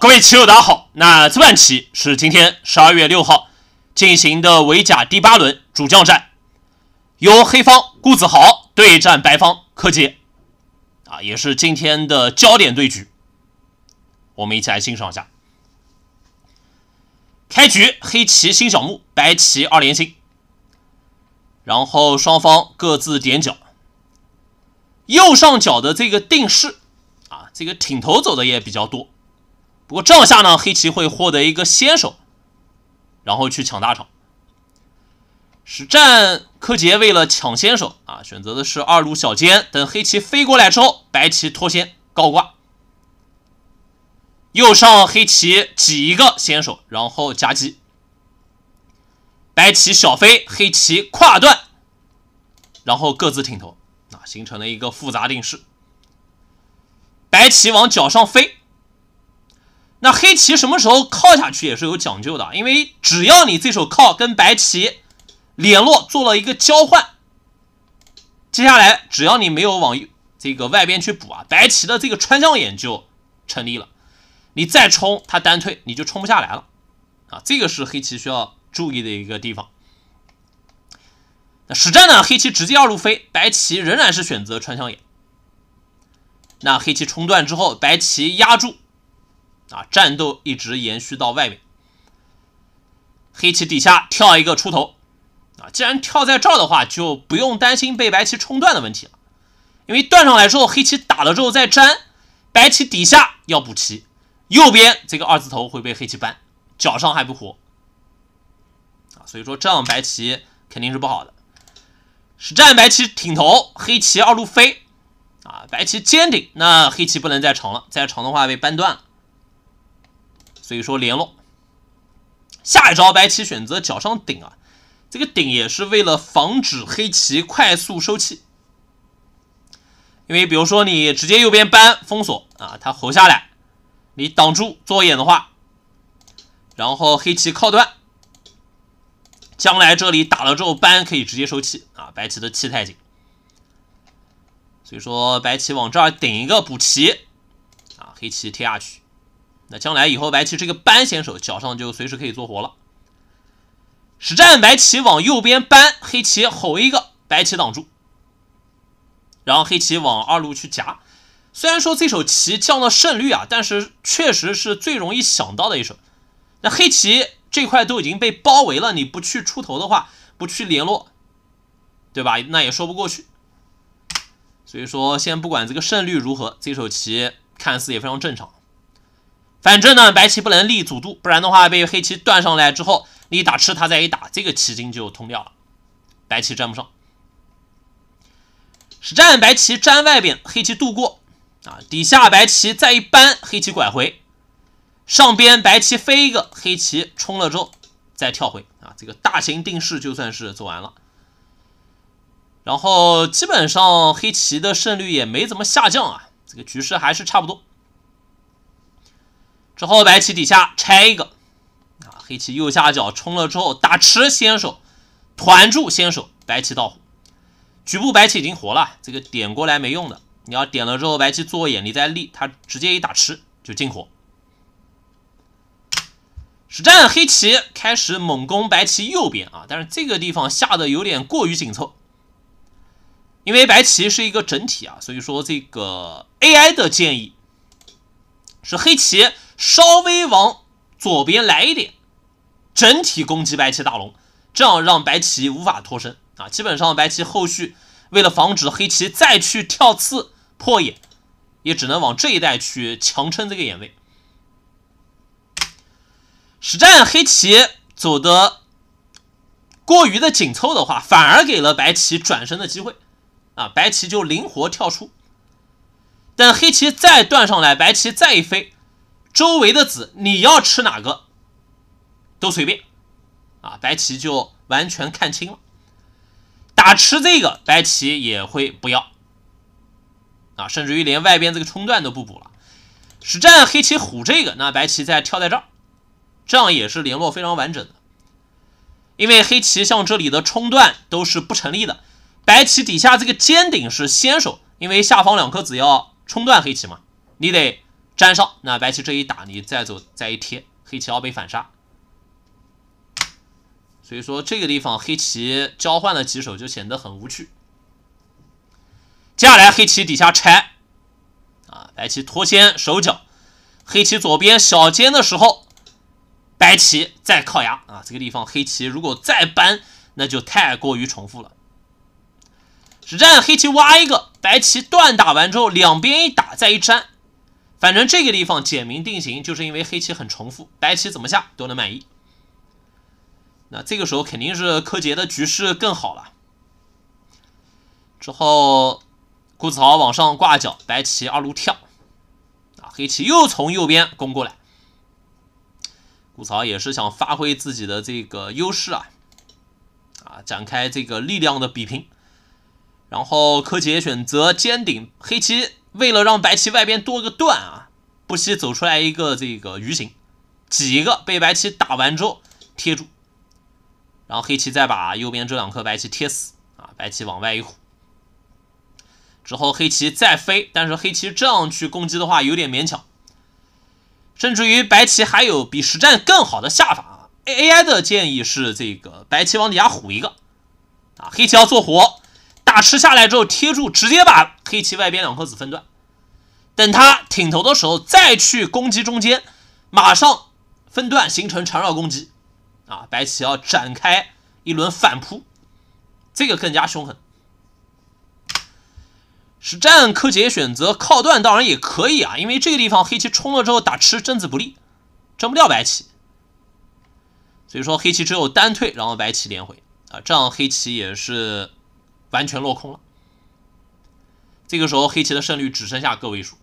各位棋友，大家好。那这盘棋是今天十二月六号进行的围甲第八轮主将战，由黑方顾子豪对战白方柯洁，啊，也是今天的焦点对局。我们一起来欣赏一下。开局黑棋新小目，白棋二连星。然后双方各自点角，右上角的这个定式，啊，这个挺头走的也比较多。不过这样下呢，黑棋会获得一个先手，然后去抢大场。实战柯洁为了抢先手啊，选择的是二路小尖。等黑棋飞过来之后，白棋脱先高挂，右上黑棋挤一个先手，然后夹击。白棋小飞，黑棋跨断，然后各自挺头，啊，形成了一个复杂定式。白棋往角上飞。那黑棋什么时候靠下去也是有讲究的，因为只要你这手靠跟白棋联络做了一个交换，接下来只要你没有往这个外边去补啊，白棋的这个穿江眼就成立了。你再冲，它单退，你就冲不下来了。啊，这个是黑棋需要注意的一个地方。那实战呢，黑棋直接二路飞，白棋仍然是选择穿江眼。那黑棋冲断之后，白棋压住。啊，战斗一直延续到外面。黑棋底下跳一个出头，啊，既然跳在这儿的话，就不用担心被白棋冲断的问题了。因为断上来之后，黑棋打了之后再粘，白棋底下要补棋，右边这个二字头会被黑棋扳，脚上还不活，啊，所以说这样白棋肯定是不好的。实战白棋挺头，黑棋二路飞，啊，白棋尖顶，那黑棋不能再长了，再长的话被扳断了。所以说连了，下一招白棋选择角上顶啊，这个顶也是为了防止黑棋快速收气。因为比如说你直接右边搬封锁啊，他活下来，你挡住做眼的话，然后黑棋靠断，将来这里打了之后搬可以直接收气啊，白棋的气太紧。所以说白棋往这儿顶一个补棋啊，黑棋贴下去。那将来以后，白棋这个扳先手，脚上就随时可以做活了。实战白棋往右边扳，黑棋吼一个，白棋挡住，然后黑棋往二路去夹。虽然说这手棋降了胜率啊，但是确实是最容易想到的一手。那黑棋这块都已经被包围了，你不去出头的话，不去联络，对吧？那也说不过去。所以说，先不管这个胜率如何，这手棋看似也非常正常。反正呢，白棋不能立阻渡，不然的话被黑棋断上来之后，一打吃，他再一打，这个棋筋就通掉了，白棋粘不上。实战白棋粘外边，黑棋渡过啊，底下白棋再一扳，黑棋拐回，上边白棋飞一个，黑棋冲了之后再跳回啊，这个大型定式就算是做完了。然后基本上黑棋的胜率也没怎么下降啊，这个局势还是差不多。之后白棋底下拆一个，啊，黑棋右下角冲了之后打吃先手，团住先手，白棋倒虎，局部白棋已经活了，这个点过来没用的，你要点了之后白棋做眼，你再立，他直接一打吃就进火。实战黑棋开始猛攻白棋右边啊，但是这个地方下的有点过于紧凑，因为白棋是一个整体啊，所以说这个 AI 的建议是黑棋。稍微往左边来一点，整体攻击白棋大龙，这样让白棋无法脱身啊！基本上白棋后续为了防止黑棋再去跳刺破眼，也只能往这一带去强撑这个眼位。实战黑棋走的过于的紧凑的话，反而给了白棋转身的机会啊！白棋就灵活跳出，等黑棋再断上来，白棋再一飞。周围的子你要吃哪个都随便，啊，白棋就完全看清了，打吃这个白棋也会不要，啊，甚至于连外边这个冲段都不补了。实战黑棋虎这个，那白棋再跳在这儿，这样也是联络非常完整的，因为黑棋像这里的冲段都是不成立的，白棋底下这个尖顶是先手，因为下方两颗子要冲断黑棋嘛，你得。粘上那白棋这一打，你再走再一贴，黑棋要被反杀。所以说这个地方黑棋交换了几手，就显得很无趣。接下来黑棋底下拆，啊白棋脱先手脚，黑棋左边小尖的时候，白棋再靠牙啊这个地方黑棋如果再搬，那就太过于重复了。实战黑棋挖一个，白棋断打完之后两边一打再一粘。反正这个地方简明定型，就是因为黑棋很重复，白棋怎么下都能满意。那这个时候肯定是柯洁的局势更好了。之后，顾子豪往上挂角，白棋二路跳，啊，黑棋又从右边攻过来。顾子豪也是想发挥自己的这个优势啊，啊，展开这个力量的比拼。然后柯洁选择尖顶黑棋。为了让白棋外边多个段啊，不惜走出来一个这个鱼形，几个被白棋打完之后贴住，然后黑棋再把右边这两颗白棋贴死啊，白棋往外一虎，之后黑棋再飞，但是黑棋这样去攻击的话有点勉强，甚至于白棋还有比实战更好的下法啊。A I 的建议是这个白棋往底下虎一个啊，黑棋要做活，大吃下来之后贴住，直接把。黑棋外边两颗子分段，等他挺头的时候再去攻击中间，马上分段形成缠绕攻击啊！白棋要展开一轮反扑，这个更加凶狠。实战柯洁选择靠段当然也可以啊，因为这个地方黑棋冲了之后打吃争子不利，争不掉白棋，所以说黑棋只有单退，然后白棋连回啊，这样黑棋也是完全落空了。这个时候黑棋的胜率只剩下个位数，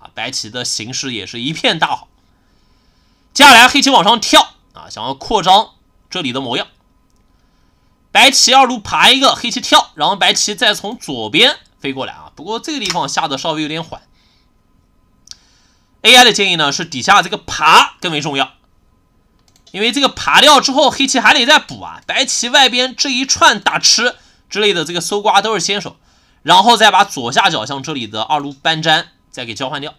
啊，白棋的形势也是一片大好。接下来黑棋往上跳，啊，想要扩张这里的模样。白棋二路爬一个，黑棋跳，然后白棋再从左边飞过来啊。不过这个地方下的稍微有点缓。AI 的建议呢是底下这个爬更为重要，因为这个爬掉之后，黑棋还得再补啊。白棋外边这一串打吃之类的这个搜刮都是先手。然后再把左下角像这里的二路搬粘再给交换掉，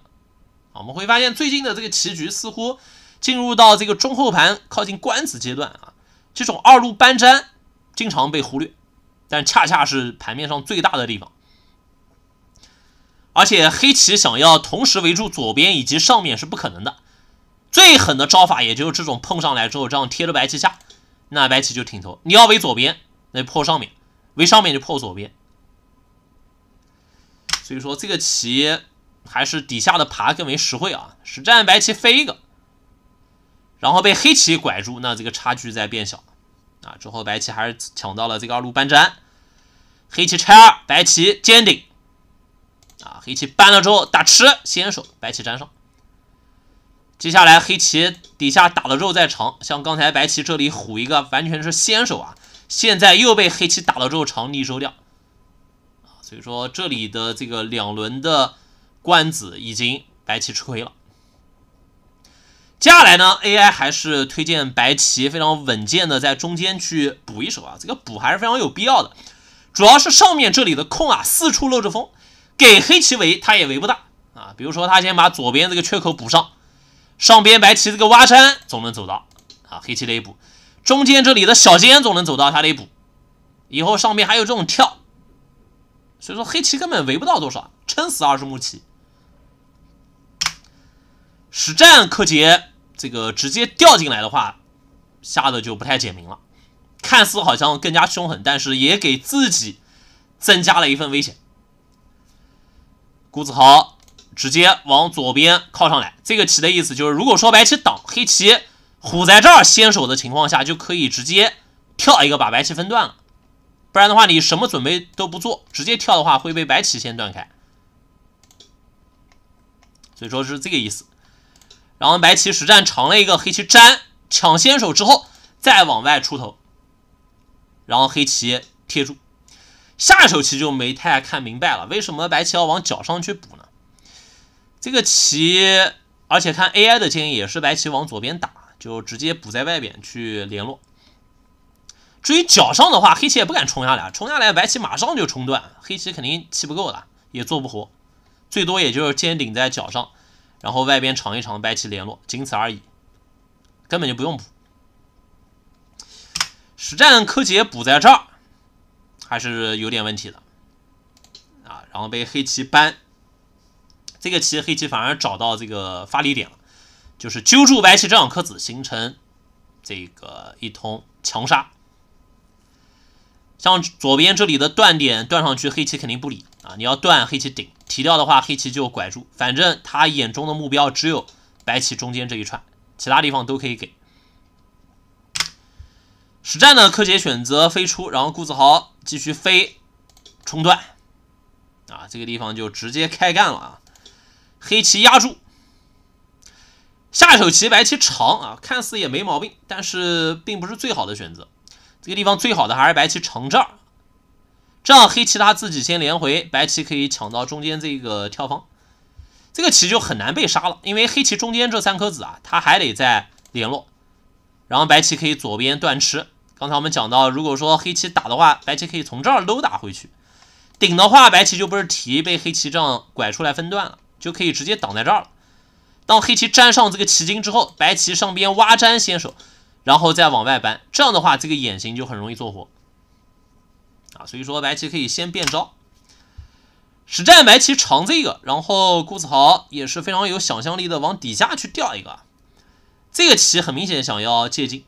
我们会发现最近的这个棋局似乎进入到这个中后盘靠近官子阶段啊，这种二路搬粘经常被忽略，但恰恰是盘面上最大的地方，而且黑棋想要同时围住左边以及上面是不可能的，最狠的招法也就是这种碰上来之后这样贴着白棋下，那白棋就挺头，你要围左边，那破上面；围上面就破左边。所以说这个棋还是底下的爬更为实惠啊！实战白棋飞一个，然后被黑棋拐住，那这个差距在变小啊。之后白棋还是抢到了这个二路搬粘，黑棋拆二，白棋尖顶啊。黑棋搬了之后打吃先手，白棋粘上。接下来黑棋底下打了肉再长，像刚才白棋这里虎一个完全是先手啊，现在又被黑棋打了之后长逆收掉。所以说，这里的这个两轮的官子已经白棋吃亏了。接下来呢，AI 还是推荐白棋非常稳健的在中间去补一手啊，这个补还是非常有必要的。主要是上面这里的空啊，四处漏着风，给黑棋围他也围不大啊。比如说，他先把左边这个缺口补上，上边白棋这个挖山总能走到啊，黑棋得补。中间这里的小尖总能走到，他得补。以后上面还有这种跳。所以说黑棋根本围不到多少，撑死二十目棋。实战柯洁这个直接掉进来的话，下的就不太简明了。看似好像更加凶狠，但是也给自己增加了一份危险。谷子豪直接往左边靠上来，这个棋的意思就是，如果说白棋挡黑棋虎在这儿先手的情况下，就可以直接跳一个把白棋分断了。不然的话，你什么准备都不做，直接跳的话会被白棋先断开，所以说是这个意思。然后白棋实战长了一个黑棋粘，抢先手之后再往外出头，然后黑棋贴住。下一手棋就没太看明白了，为什么白棋要往角上去补呢？这个棋，而且看 AI 的建议也是白棋往左边打，就直接补在外边去联络。至于脚上的话，黑棋也不敢冲下来，冲下来白棋马上就冲断，黑棋肯定气不够了，也做不活，最多也就是尖顶在脚上，然后外边长一长白棋联络，仅此而已，根本就不用补。实战柯洁补在这儿还是有点问题的，啊，然后被黑棋扳，这个棋黑棋反而找到这个发力点了，就是揪住白棋这两颗子形成这个一通强杀。像左边这里的断点断上去，黑棋肯定不理啊！你要断黑棋顶提掉的话，黑棋就拐住。反正他眼中的目标只有白棋中间这一串，其他地方都可以给。实战呢，柯洁选择飞出，然后顾子豪继续飞冲断啊，这个地方就直接开干了啊！黑棋压住，下手棋白棋长啊，看似也没毛病，但是并不是最好的选择。这个地方最好的还是白棋成这儿，这样黑棋他自己先连回，白棋可以抢到中间这个跳方，这个棋就很难被杀了，因为黑棋中间这三颗子啊，他还得再联络，然后白棋可以左边断吃。刚才我们讲到，如果说黑棋打的话，白棋可以从这儿搂打回去，顶的话白棋就不是提，被黑棋这样拐出来分段了，就可以直接挡在这儿了。当黑棋粘上这个棋筋之后，白棋上边挖粘先手。然后再往外搬，这样的话，这个眼型就很容易做活，啊，所以说白棋可以先变招。实战白棋长这个，然后顾子豪也是非常有想象力的往底下去掉一个，这个棋很明显想要借进，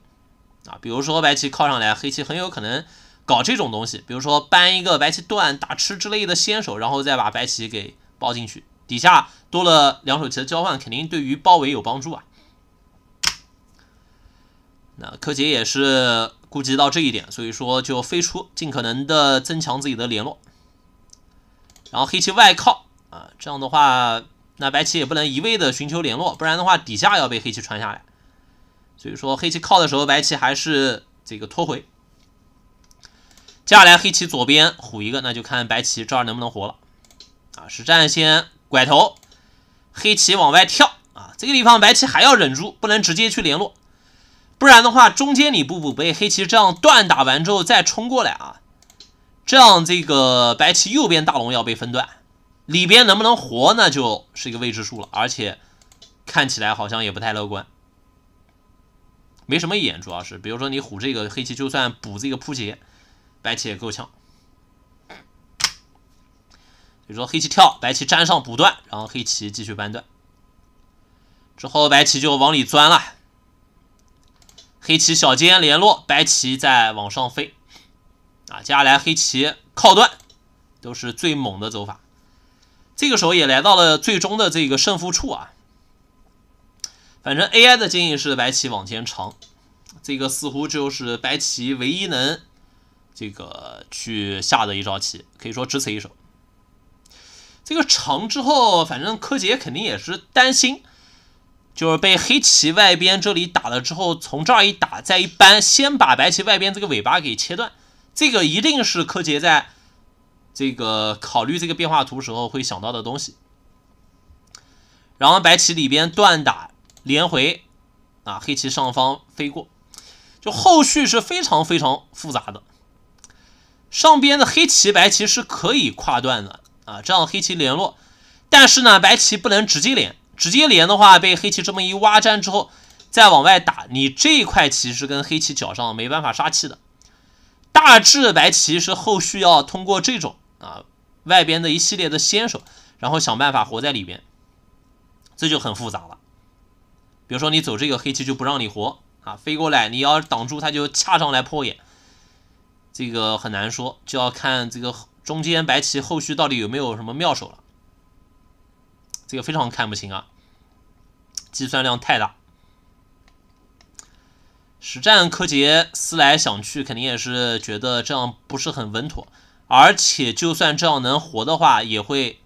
啊，比如说白棋靠上来，黑棋很有可能搞这种东西，比如说搬一个白棋断打吃之类的先手，然后再把白棋给包进去，底下多了两手棋的交换，肯定对于包围有帮助啊。那柯洁也是顾及到这一点，所以说就飞出，尽可能的增强自己的联络。然后黑棋外靠啊，这样的话，那白棋也不能一味的寻求联络，不然的话底下要被黑棋穿下来。所以说黑棋靠的时候，白棋还是这个拖回。接下来黑棋左边虎一个，那就看白棋这儿能不能活了。啊，实战先拐头，黑棋往外跳啊，这个地方白棋还要忍住，不能直接去联络。不然的话，中间你不补被黑棋这样断打完之后再冲过来啊，这样这个白棋右边大龙要被分断，里边能不能活，那就是一个未知数了。而且看起来好像也不太乐观，没什么眼，主要是比如说你虎这个黑棋，就算补这个扑劫，白棋也够呛。比如说黑棋跳，白棋粘上补断，然后黑棋继续扳断，之后白棋就往里钻了。黑棋小尖联络，白棋再往上飞，啊，接下来黑棋靠断，都是最猛的走法。这个时候也来到了最终的这个胜负处啊。反正 AI 的建议是白棋往前长，这个似乎就是白棋唯一能这个去下的一招棋，可以说只此一手。这个长之后，反正柯洁肯定也是担心。就是被黑棋外边这里打了之后，从这儿一打再一扳，先把白棋外边这个尾巴给切断，这个一定是柯洁在这个考虑这个变化图时候会想到的东西。然后白棋里边断打连回，啊，黑棋上方飞过，就后续是非常非常复杂的。上边的黑棋白棋是可以跨断的啊，这样黑棋联络，但是呢，白棋不能直接连。直接连的话，被黑棋这么一挖粘之后，再往外打，你这块棋是跟黑棋角上没办法杀气的。大致白棋是后续要通过这种啊外边的一系列的先手，然后想办法活在里边，这就很复杂了。比如说你走这个黑棋就不让你活啊，飞过来你要挡住它就掐上来破眼，这个很难说，就要看这个中间白棋后续到底有没有什么妙手了。这个非常看不清啊，计算量太大。实战柯洁思来想去，肯定也是觉得这样不是很稳妥，而且就算这样能活的话，也会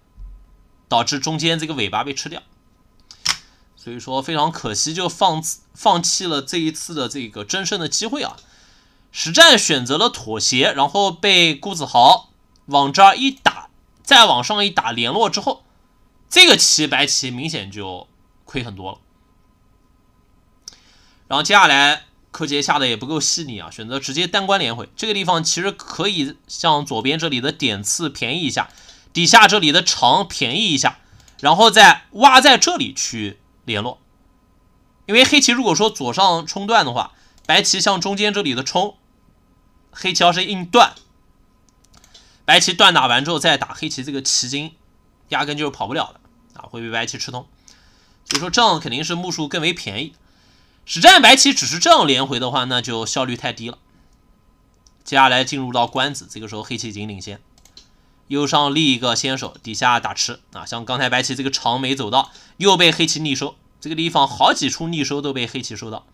导致中间这个尾巴被吃掉。所以说非常可惜，就放放弃了这一次的这个争胜的机会啊。实战选择了妥协，然后被顾子豪往这儿一打，再往上一打联络之后。这个棋白棋明显就亏很多了，然后接下来柯洁下的也不够细腻啊，选择直接单关连回这个地方其实可以向左边这里的点刺便宜一下，底下这里的长便宜一下，然后再挖在这里去联络，因为黑棋如果说左上冲断的话，白棋向中间这里的冲，黑棋要是硬断，白棋断打完之后再打黑棋这个棋筋。压根就是跑不了的啊，会被白棋吃通。以说这样肯定是目数更为便宜。实战白棋只是这样连回的话，那就效率太低了。接下来进入到官子，这个时候黑棋已经领先。右上立一个先手，底下打吃啊。像刚才白棋这个长没走到，又被黑棋逆收。这个地方好几处逆收都被黑棋收到。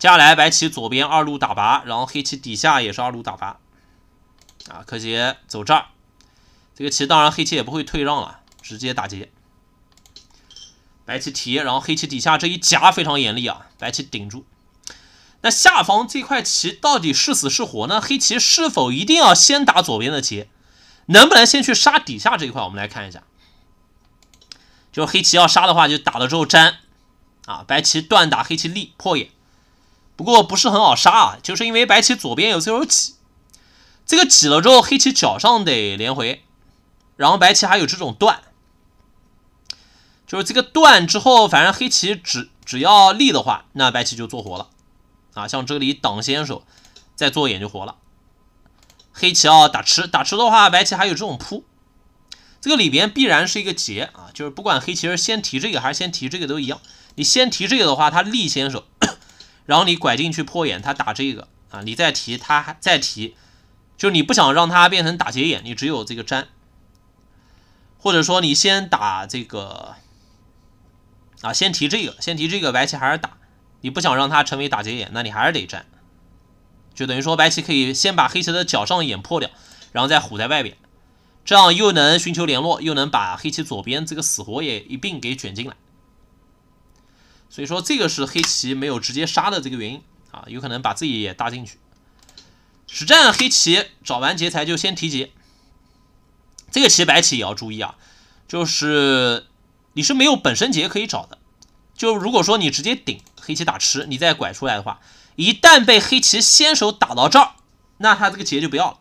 接下来白棋左边二路打拔，然后黑棋底下也是二路打拔。啊，柯洁走这儿。这个棋当然黑棋也不会退让了，直接打劫。白棋提，然后黑棋底下这一夹非常严厉啊，白棋顶住。那下方这块棋到底是死是活呢？黑棋是否一定要先打左边的棋？能不能先去杀底下这一块？我们来看一下。就黑棋要杀的话，就打了之后粘，啊，白棋断打黑棋立破眼。不过不是很好杀，啊，就是因为白棋左边有这手挤，这个挤了之后，黑棋脚上得连回。然后白棋还有这种断，就是这个断之后，反正黑棋只只要立的话，那白棋就做活了啊。像这里挡先手，再做眼就活了。黑棋啊打吃打吃的话，白棋还有这种扑，这个里边必然是一个劫啊。就是不管黑棋是先提这个还是先提这个都一样，你先提这个的话，他立先手，然后你拐进去破眼，他打这个啊，你再提他再提，就你不想让他变成打劫眼，你只有这个粘。或者说你先打这个，啊，先提这个，先提这个，白棋还是打。你不想让它成为打劫眼，那你还是得占。就等于说白棋可以先把黑棋的角上眼破掉，然后再虎在外边，这样又能寻求联络，又能把黑棋左边这个死活也一并给卷进来。所以说这个是黑棋没有直接杀的这个原因啊，有可能把自己也搭进去。实战黑棋找完劫材就先提劫。这个棋白棋也要注意啊，就是你是没有本身劫可以找的。就如果说你直接顶黑棋打吃，你再拐出来的话，一旦被黑棋先手打到这儿，那他这个劫就不要了。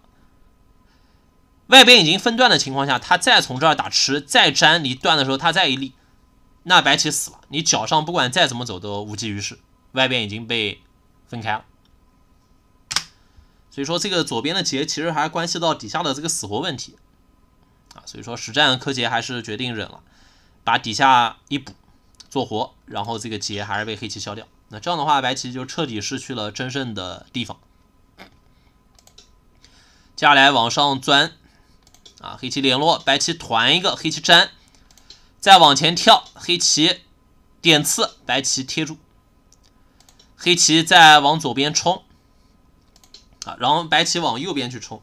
外边已经分段的情况下，他再从这儿打吃再粘，你断的时候他再一立，那白棋死了。你脚上不管再怎么走都无济于事，外边已经被分开了。所以说，这个左边的劫其实还关系到底下的这个死活问题。所以说，实战柯洁还是决定忍了，把底下一补做活，然后这个劫还是被黑棋消掉。那这样的话，白棋就彻底失去了争胜的地方。接下来往上钻，啊，黑棋联络，白棋团一个，黑棋粘，再往前跳，黑棋点刺，白棋贴住，黑棋再往左边冲，啊，然后白棋往右边去冲，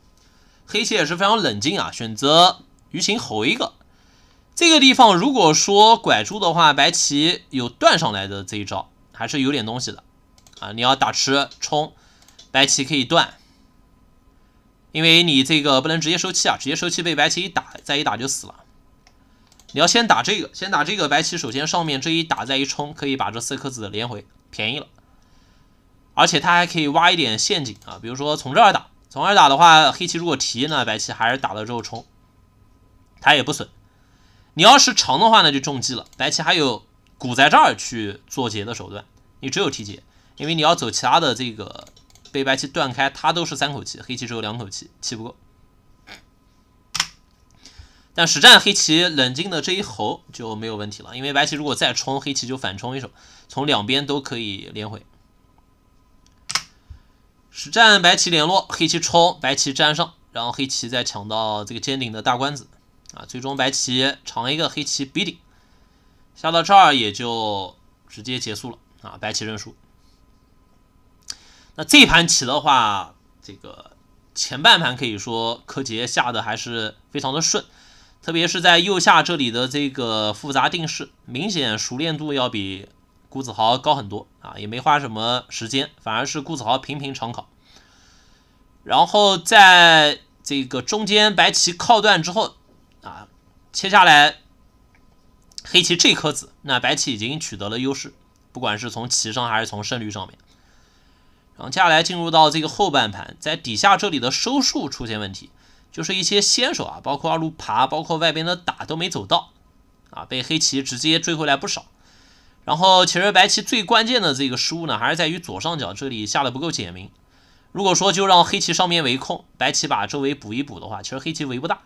黑棋也是非常冷静啊，选择。鱼形吼一个，这个地方如果说拐住的话，白棋有断上来的这一招，还是有点东西的啊！你要打吃冲，白棋可以断，因为你这个不能直接收气啊，直接收气被白棋一打再一打就死了。你要先打这个，先打这个，白棋首先上面这一打再一冲，可以把这四颗子连回，便宜了。而且它还可以挖一点陷阱啊，比如说从这儿打，从这儿打的话，黑棋如果提呢，白棋还是打了之后冲。它也不损，你要是长的话呢，就中计了。白棋还有鼓在这儿去做劫的手段，你只有提劫，因为你要走其他的这个被白棋断开，它都是三口气，黑棋只有两口气，气不够。但实战黑棋冷静的这一喉就没有问题了，因为白棋如果再冲，黑棋就反冲一手，从两边都可以连回。实战白棋联络，黑棋冲，白棋粘上，然后黑棋再抢到这个尖顶的大关子。啊，最终白棋长一个，黑棋被顶，下到这儿也就直接结束了啊！白棋认输。那这盘棋的话，这个前半盘可以说柯洁下的还是非常的顺，特别是在右下这里的这个复杂定式，明显熟练度要比顾子豪高很多啊，也没花什么时间，反而是顾子豪频频长考。然后在这个中间，白棋靠断之后。切下来，黑棋这颗子，那白棋已经取得了优势，不管是从棋上还是从胜率上面。然后接下来进入到这个后半盘，在底下这里的收束出现问题，就是一些先手啊，包括二路爬，包括外边的打都没走到，啊，被黑棋直接追回来不少。然后其实白棋最关键的这个失误呢，还是在于左上角这里下的不够简明。如果说就让黑棋上面围控，白棋把周围补一补的话，其实黑棋围不大。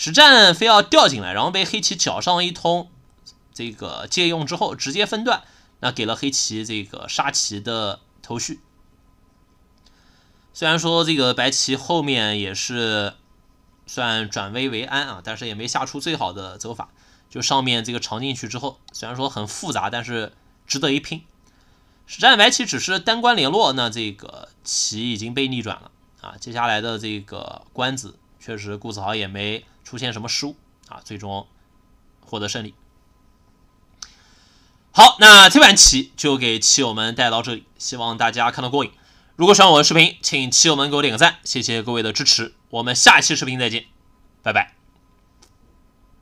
实战非要掉进来，然后被黑棋搅上一通，这个借用之后直接分段，那给了黑棋这个杀棋的头绪。虽然说这个白棋后面也是算转危为安啊，但是也没下出最好的走法。就上面这个长进去之后，虽然说很复杂，但是值得一拼。实战白棋只是单关联络，那这个棋已经被逆转了啊！接下来的这个官子，确实顾子豪也没。出现什么失误啊？最终获得胜利。好，那这盘棋就给棋友们带到这里，希望大家看到过瘾。如果喜欢我的视频，请棋友们给我点个赞，谢谢各位的支持。我们下期视频再见，拜拜。